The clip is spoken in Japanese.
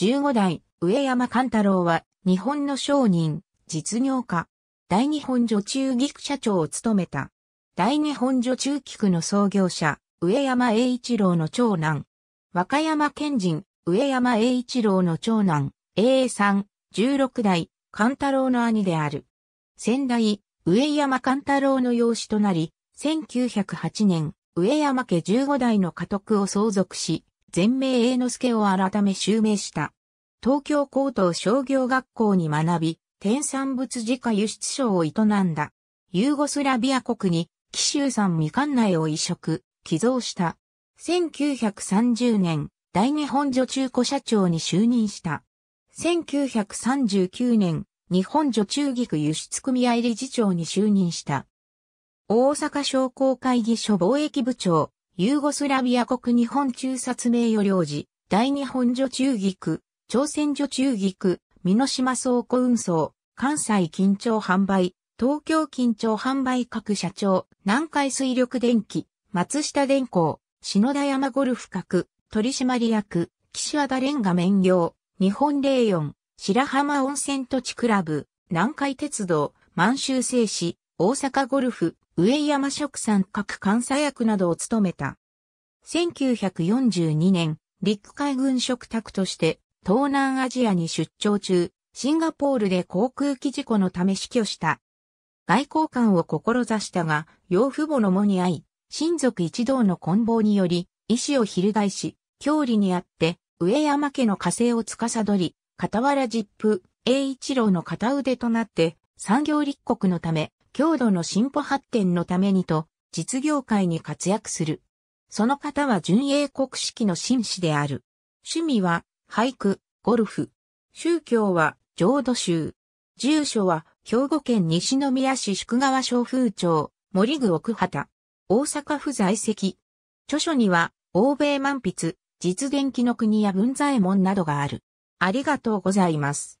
15代、上山勘太郎は、日本の商人、実業家、大日本女中菊社長を務めた。大日本女中菊の創業者、上山栄一郎の長男。和歌山県人、上山栄一郎の長男、栄栄さん、16代、勘太郎の兄である。先代、上山勘太郎の養子となり、1908年、上山家15代の家督を相続し、全名栄之助を改め襲名した。東京高等商業学校に学び、天産物自家輸出商を営んだ。ユーゴスラビア国に紀州産未完内を移植、寄贈した。1930年、大日本女中古社長に就任した。1939年、日本女中菊輸出組合理事長に就任した。大阪商工会議所貿易部長、ユーゴスラビア国日本中殺名誉領事、大日本女中菊、朝鮮女中菊、美美島倉庫運送、関西緊張販売、東京緊張販売各社長、南海水力電気、松下電工、篠田山ゴルフ閣、取締役、岸和田レンガ免業、日本霊園、白浜温泉土地クラブ、南海鉄道、満州製紙、大阪ゴルフ、上山食産各監査役などを務めた。1942年、陸海軍食卓として東南アジアに出張中、シンガポールで航空機事故のため死去した。外交官を志したが、養父母の母に会い、親族一同の棍棒により、意志を翻し、郷里にあって、上山家の火星を司り、傍ら実プ、栄一郎の片腕となって、産業立国のため、強度の進歩発展のためにと、実業界に活躍する。その方は純英国式の紳士である。趣味は、俳句、ゴルフ。宗教は、浄土宗。住所は、兵庫県西宮市宿川小風町、森具奥畑。大阪府在籍。著書には、欧米万筆、実現期の国や文左衛門などがある。ありがとうございます。